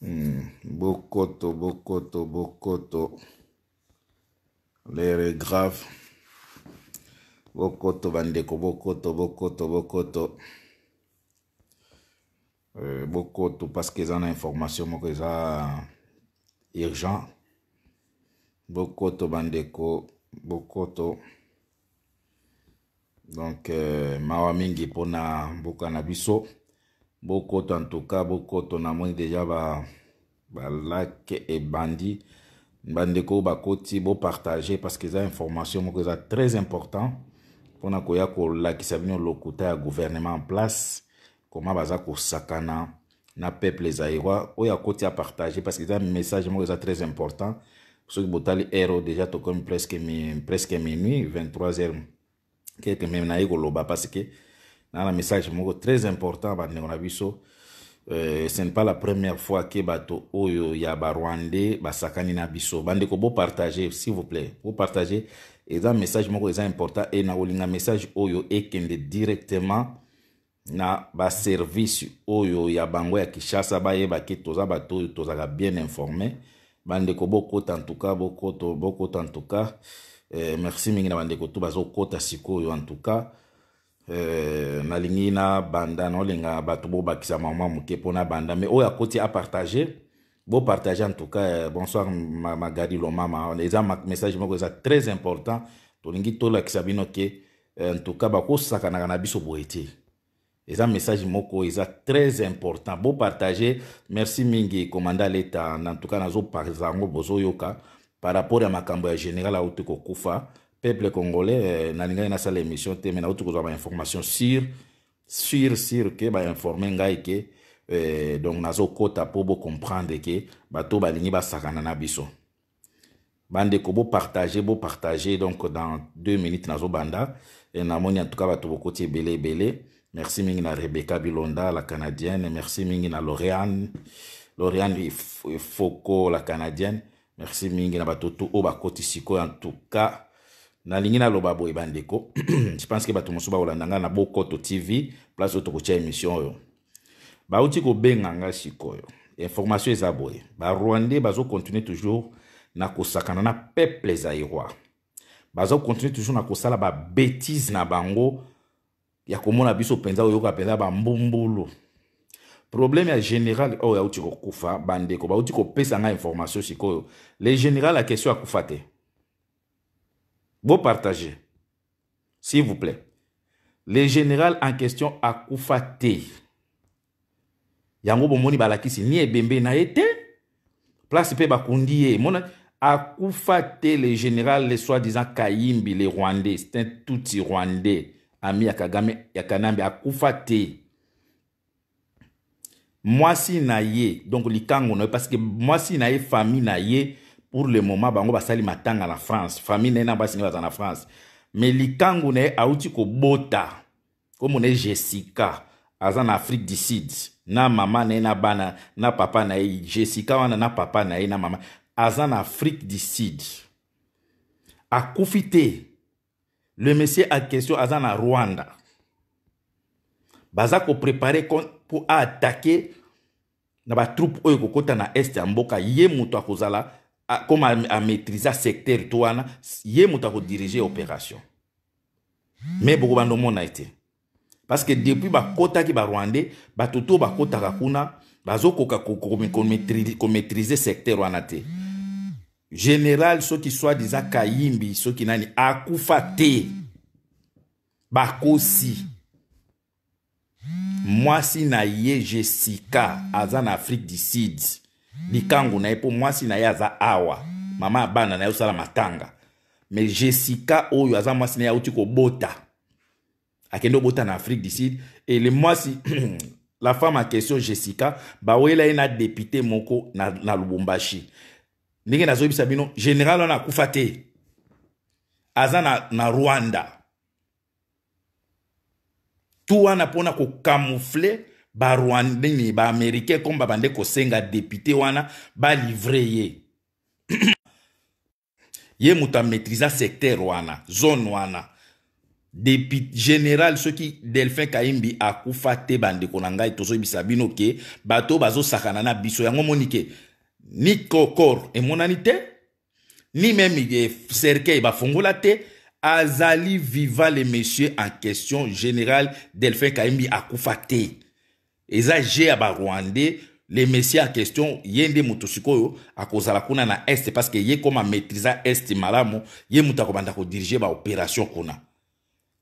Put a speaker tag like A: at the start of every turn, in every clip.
A: Mm. Bokoto, Bokoto, Bokoto. L'air est grave. Bokoto, Bandeko, Bokoto, Bokoto, Bokoto. Euh, Bokoto, parce qu'ils ont l'information, mais qu'ils ont urgent. Bokoto, Bandeko, Bokoto. Donc, euh, mawa mingi mpona mboka na biso. beaucoup en tout cas, ton namoni déjà va va lac et bandit. Bandeko, bakoti, bo partager parce que ça information, que ça très important. pour koya ko lakisa bino lokuta ya gouvernement en place. Comment baza ko sakana na peuple zaïrois. Oya koti à partager parce que ça message, que ça très important. parce que botali héros déjà to comme presque, presque minuit, 23h. Quelques même naïko loba parce que na na message moko très important bandeko na biso euh, ce n'est pas la première fois ke bato oyo ya barwandais basakani na biso bandeko bopartage s'il vous plaît bopartage eza message moko eza important e na kolinga message oyo ekende directement na baservice oyo ya bango ya kinshasa bayeba ke toza bato oyo tozalaka bien informe bandeko bokota antuka bokota antuka eh, merci mingi na bandeko to bazokota sikoyo antuka euh, nalingi na banda naolingaka bato bobakisa mama moke mpona banda mai oyo akoti apartage bopartage en tout cas euh, bonsoir magadi ma lomama eza ma, message moko eza très important tolingi tolakisa bino ke euh, en tout cas bakosakanaka na biso boye te eza message moko eza très important bopartage merci mingi komanda leta en tout cas nazopasa yango bozoyoka par rapport ya makambo ya général auti kokufa peuple congolais euh, na nasala émission te me nauti information sûre sur sur sur ba informer ngai ke eh, donc nazokɔta mpo bocomprendre ke bato ba sakana na biso partager bopartage partager donc dans deux minutes et na namoni en tout cas bato bokoti belé belé merci mingi na rebecca bilonda la canadienne merci mingi na loriane loriane foko la canadienne merci mingi na bato au oyo bakoti siko en tout cas nalingi naloba boye bandeko je pense ke bato mosusu baolanda ngai na bokoto tv place oyo tokotya émission oyo bauti kobenga ngai sikoyo information eza boye barwandais bazokontinue toujours na kosakana na peuple zairois bazokontinue toujours na kosala babétise na bango ya komona biso mpenza oyoka mpenza bambumbulu problème ya général oyo oh, auti kokufa bandeko bauti kopesa ngai information sikoyo le général akesion akufa te Vous partagez. S'il vous plaît. Le général en question akufa te. Yango bomoni balakisi ni ebembe na ete. Place pe bakundi Mona akufa te le général le soi-disant Kaimbi le Rwandais, c'est un tout Rwandais. Ami ya Kagame ya Kanambe akufa Mwasi na donc li kango, parce que mwasi Naye, famille na pour le moment bango basali matanga na france famille na ye na basi ngai na france Mais likangu ne aouti ko Bota. komo na jessica aza na afrique du sud na mama na bana na papa na jessica wana na papa na na mama aza afrique du sud a le monsieur a question aza na rwanda baza préparer pour attaquer. na troupe oyo kota na est ya mboka ye moto akozala comme amaîtrisa secteur to wana ye moto akodirige opération me boko bandomona ete parce que depuis bakotaki barwandais bato to bakotaka kuna bazokoka komaîtrise secteur wana te général soki swadisa kayimbi soki nani akufa te bakosi mwasi na ye jessica aza na afrique du sud likangu na ye mpo mwasi na ye aza awa mama ya bana na ye osala matanga me jessica oyo aza mwasi na ye auti kobota akende obota na afrique du sud ele mwasi la femme en question jessica bawela ye na député moko na, na lubumbashi ndenge nazoyebisa bino général wana akufa te aza na, na rwanda tu wana mpona kokamufle barwanda nini baamérikain komi babande kosenga député wana balivre ye ye moto amaîtrisa secteur wana zone wana depuis général soki delphin kayimbi akufa te bandeko na ngai tozoyebisa bino ke bato oyo bazosakana na biso yango moni ke ni kokor emonani te ni meme eh, cercueil bafongola te azali vivant le monsieur en question général delphin kayimbi akufa te eza je ya Rwande, le messie question yende nde moto sikoyo kuna na este yé ye koma maîtrisa este malamu ye ko diriger ba opération kuna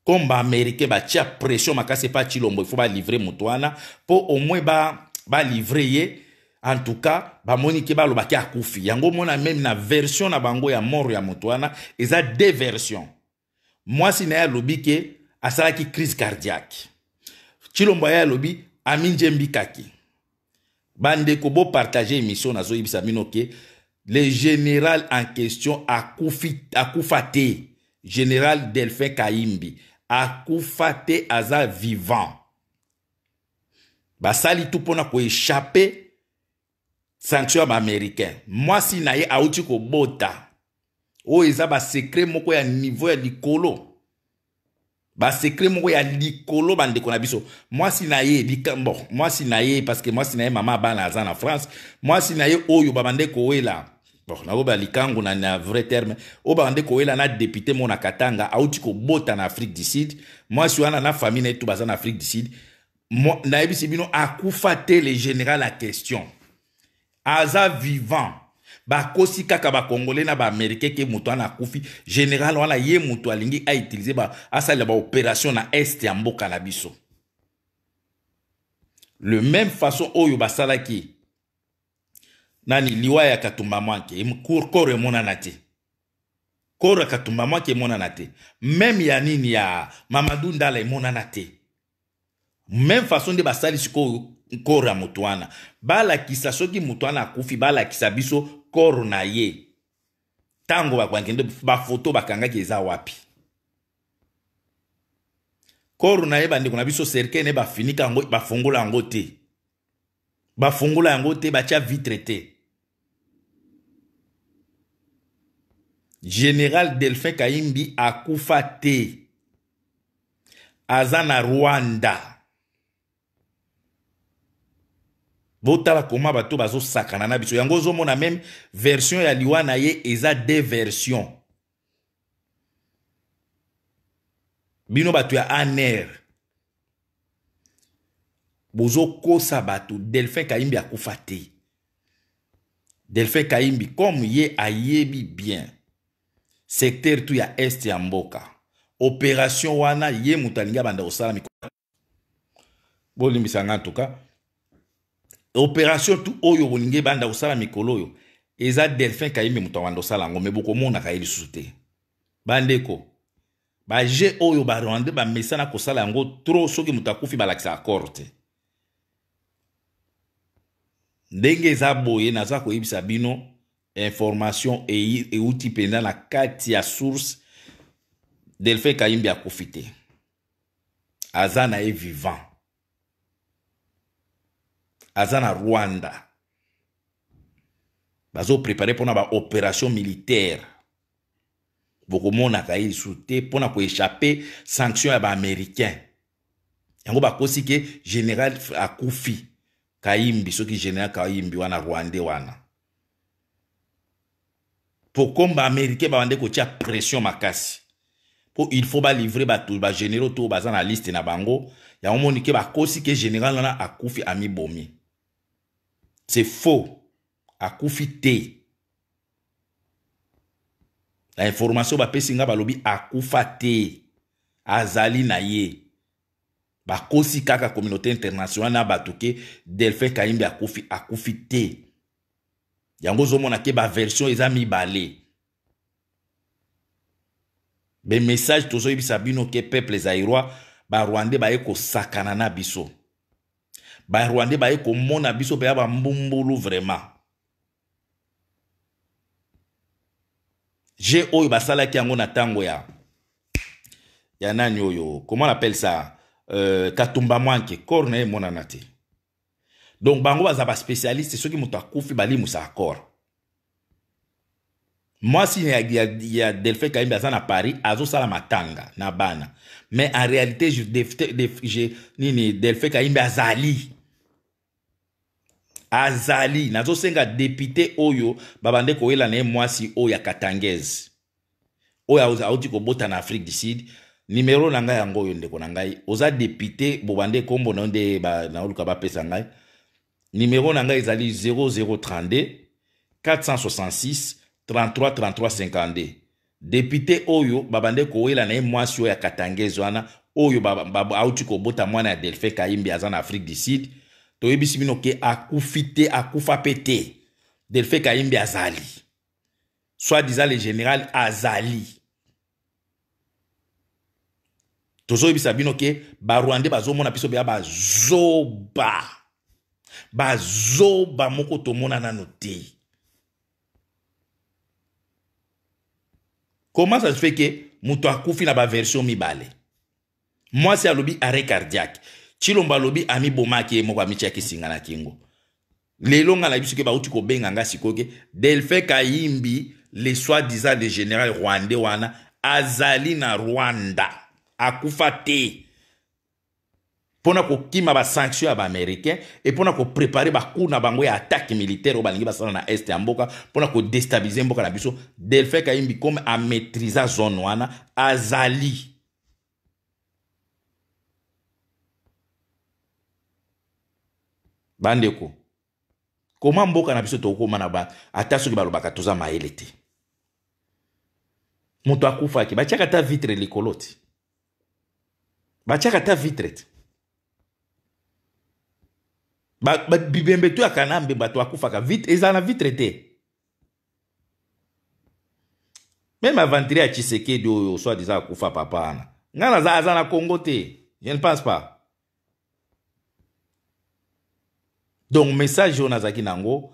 A: comme ba tia pression pas epa chilombo faut ba livrer wana pour au moins ba ba ye en tout cas moni ke balobaki akoufi. yango mona même na version na bango ya mort ya moto eza deux version mwasi na ye alobi ke asalaki crise cardiaque chilombo ya lobi aminje mbikaki bandeko bopartage émission nazoyebisa bino ke le général en question akufi akufa te général delphin kayimbi akufa te aza vivant basali tu mpona koéchappe sanction ya baaméricain mwasi na ye auti kobota oyo eza basekre moko ya niveau ya likolo bah basekre moko ya likolo bandeko na biso si na ye likambo si na ye que moi na ye mama aza en france moi na ye oyo babande kowela bon ba likangu na, na vrai terme bande babande wela na député mona katanga auti bota na afrique du sud si wana na famille na tout tout afrique du sud c'est sibino akufa te le général la question aza vivant bakosi kaka bakongole na baamérikain ke moto wana akufi général wana ye moto alingi autilize asalela baopération na este ya mboka na biso le même façon oyo basalaki nani liwa ya katumba mwake koro emonana te koro ya katumba mwake emonana te meme ya nini ya mamadu ndala emonana te meme façon nde basali sikoyo koro ya moto wana balakisa soki moto wana akufi balakisa biso koro na ye ntango bakende bafoto bakangaki eza wapi koro na ye bandeko na biso serkene bafinika yango bafungola yango te bafungola yango te batya vitre te général delphin kayimbi akufa te aza na rwanda botala koma bato bazosakana na biso yango ozomona meme version ya liwa na ye eza de version bino bato ya aner bozokosa bato delphin kayimbi akufa te delphin kayimbi comme ye ayebi bien secteur tu ya este ya mboka opération wana ye moto alingi abanda kosala miko bolimbisanga ntuka opération tu oyo bolingi ebanda kosala mikolo oyo eza delphin kayembe moto abanda kosala yango me bokomonaka ye lisusu te bandeko baje oyo barwandais bamesana kosala yango tro soki moto akufi balakisaka kor te ndenge eza boye naza koyebisa bino information euti mpenza na kati ya source delphin kayimbi akufi te aza na ye vivant aza na rwanda bazoprepare mpona baopération militaire bokomonaka ye lisusu te mpona échapper sanction ya américain yango bakosi ke général akufi kayimbi soki général kayimbi wana rwande wana pourquoi baaméricain babande kotia pression makasi pour il faut balivre bato bagénéraux to baza na liste na bango yango moni ke bakosi ke général wana ami bomi. C'est faux. akufi te na information bapesi nga balobi akufa te azali na ye bakosi kaka communauté internationale na bato ke delphin kayimbi akufi akufi te yango ozomona ke baversion eza mibale bemessage tozoyebisa bino ke peuple zairoi barwandais baye kosakana na biso barwandais baye komona biso mpe ya bambumbulu vraiment Je oyo basalaki yango na tango ya ya yo. oyo comment appelle ça euh, katumba mwanke corps na ye emonana donc bango baza baspécialiste soki moto akufi akor Moi si ya, ya, ya delfe kayimbi aza na paris azosala matanga na bana mais en réalité je, def, nini delfe kayimbi azali nazosenga depute oyo babande koyela na ye mwasi oyo ya katangese oyo auti kobota na afrique du sud nimero na ngai yango oyo ndeko na ngai oza depute bobande nkombo na yo nde naoluka bapesa ngai nimero na ngai ezali 0032 466 33 33 52 depute oyo babande koyela na ye mwasi oyo ya katangese wana oyo auti kobota mwana ya delphin kayimbi aza na afrique du sud toyebisi bino ke akufi te akufa mpe te delfe kayembi azali soit diza le général azali tozoyebisa bino ke barwande bazomona biso beya bazoba bazoba moko tomona nano te comment ça se fait ke moto akufi na baversion mibale mwasi alobi arrêt cardiaque chilombo alobi amibomaki ye moko amitiaki singa na kingo lelo nga na biso ke bauti kobenga nga sikoyo ke delfin kayimbi le soi disant le général rwandais wana azali na rwanda akufa te mpona kokima basanction ya baaméricain e mpona koprepare bakur na bango ya attaque militaire oyo balingi basala na este ya mboka mpona kodestabilize mboka na biso delfin kayimbi comme amaîtrisa zone wana azali bandeko koma mboka na biso tokokóma na ba ata soki balobaka toza mayele te moto akufaki batiaka ata vitre likolo ti batiaka ata vitre ti bibembe to ya kanambe bato akufaka vitre ezala na vitre te meme aventuri ya tshisekedi oyo soi disant akufa papa wana ngai naza aza na congo te je ne pense pas donc message a zaki nango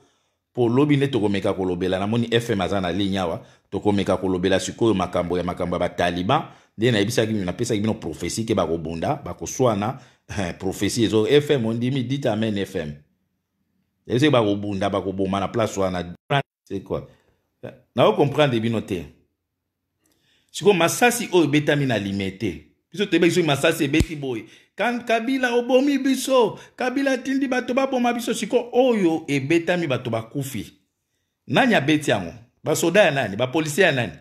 A: polobi toko tokomeka kolobela moni fm azana na ligne awa tokomeka kolobela makamboya makambo ya makambo ya bataliban na pesa napesaki no profesi ke bako swana, eh, profesi ezo fm dimi dit amen fm yebisaki bakobunda bakoboma na place comprend debi bino te sikoyo masasi o betamina na lime te biso masasi ebeti boye kabila obomi biso kabila atindi bato baboma biso siko oyo ebetami bato bakufi nani abeti yango basoda ya nani bapolisie ya nani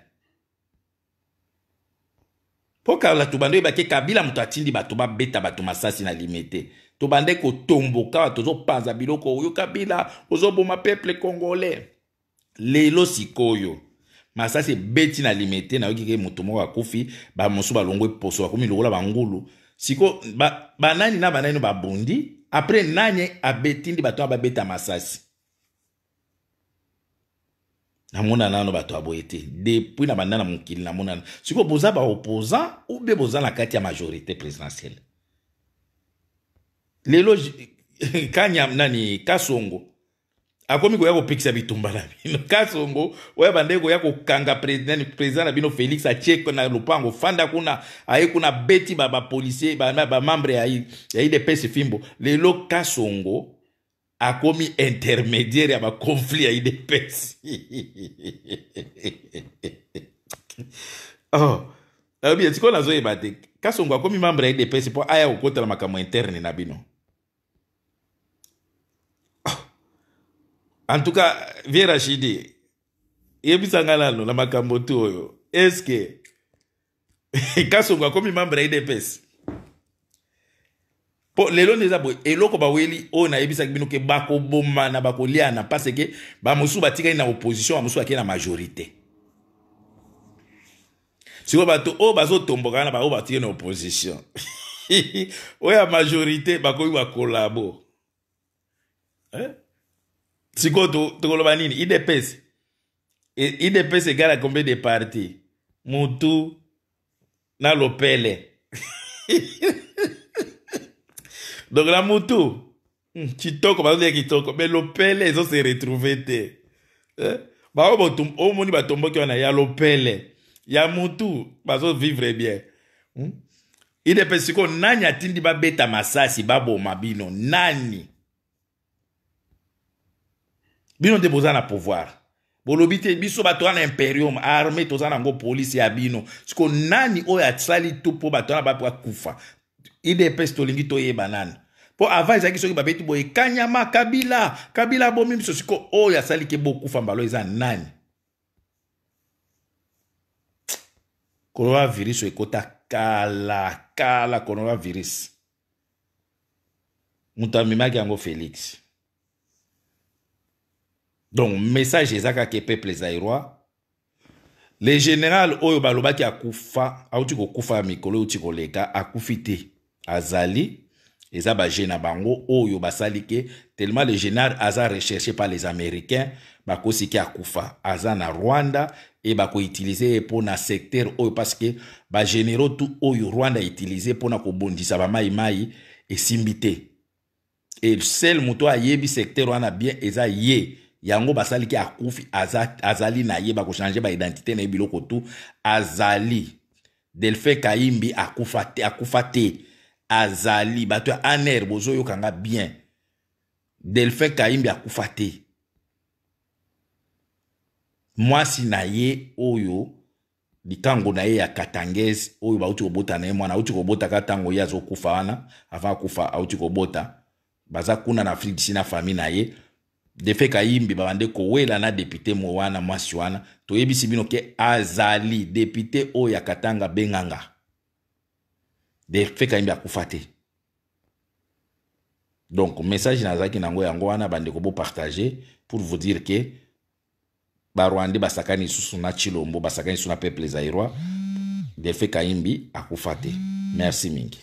A: mpo kala tobanda oyeba ke kabila moto atindi bato babeta bato masasi na lime te tobande kotomboka bato ozopanza biloko oyo kabila ozoboma peuple congolais lelo sikoyo masasi ebeti na lime te nayoki ke moto moko akufi bamosusu balongwe poso bakomi lokola bangulu siko banani ba na banani babundi apres nani abetindi bato wana babeta masasi namona nano bato aboye te depuis na banda na mokili namona sikoyo boza baopposant ou mpe boza na kati ya majorité présidentielle lelo kanyam nani kasongo akomi koya kopekisa bitumba na bino kasongo oya bandeki koya kokanga président na bino félix atie na lopango ofanda kuna aye kuna beti bapolisier bamembre ya idps fimbo lelo kasongo akomi intermédiaire ya baconflit ya idps oh. sikoyo nazoyeba te kasongo akomi membre ya idps mpo aya kokotela makambo interne na bino en tout cas vie rashidi yebisanga nano na makambo tu oyo eske kasongo akomi membre ya idps mpo lelo nde eza boye eloko baweli oyo nayebisaki bino ke bakobomana bakoliana parce ke bamosusu batikali na opposition bamosusu bakei na majorité sikoyo bato oyo bazotombokana baoyo batikali na opposition oyo ya majorité bakomi bakolabo eh? siko tokoloba nini idps e, idps egala combien de parti mutu na lopele donc na mutu hmm, kitoko bazolia kitoko me lopele ezo se retrouve te eh? bao omoni batomboki wana ya lopele ya mutu bazovivre bien hmm? idps sikoyo nani atindi babeta masasi baboma bino nani bino nde boza na pouvoir bolobi te biso bato wana imperium arme toza nango polisi ya bino siko nani oyo asali tu mpo bato wana bapo akufa idps tolingi toyeba nani mpo avant ezalaki soki babeti boye kanyama kabila kabila abomi biso siko oyo asaliki bokufa mbala eza nani coronavirus ekota kala kala coronavirus moto amemaki yango félix donc message Zaka qui peuple les le général oyo balobaki akufa auti ko koufa, mikolo ko koleka a azali ezaba baje bango oyo basali tellement le général aza recherché par les américains qui ont aza na rwanda e ba ko utilise pour na secteur oyo parce que généraux tout oyo rwanda utilise pour na kobondisa bamaimai Et te seul sel a bi secteur rwanda bien yango basaliki akufi aza, azali na ye bakochange baidentité na ye biloko tu azali delphin kayimbi akufa te, akufa te azali bato ya aner bozoyokanga bien delphin kayimbi akufa te mwasi na ye oyo likango na ye ya katangese oyo bauti kobota na ye mwana auti kobota ka ntango ye azokufa wana avant akufa auti kobota baza kuna na afrique disi na famille na ye ndefeka yimbi babande kowela na depute mo wana mwasi wana toyebisi bino ke azali depute oyo akatanga benganga ndefeka yimbi akufa te donc message nazalaki nango yango wana bandeko bopartage pour vous dire ke barwande basakani lisusu na chilombo basakani lisusu na peuple zairois delfe kayimbi akufa te merci mingi